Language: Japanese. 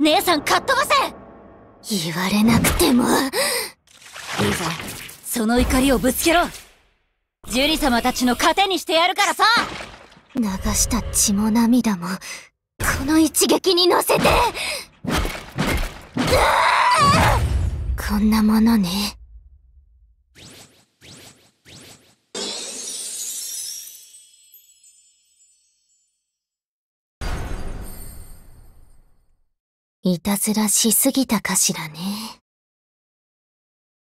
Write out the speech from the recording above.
姉さんかっ飛ばせ言われなくても。いいぞ。その怒りをぶつけろジュリ様たちの糧にしてやるからさ流した血も涙も、この一撃に乗せてこんなものに、ね。いたずらしすぎたかしらね。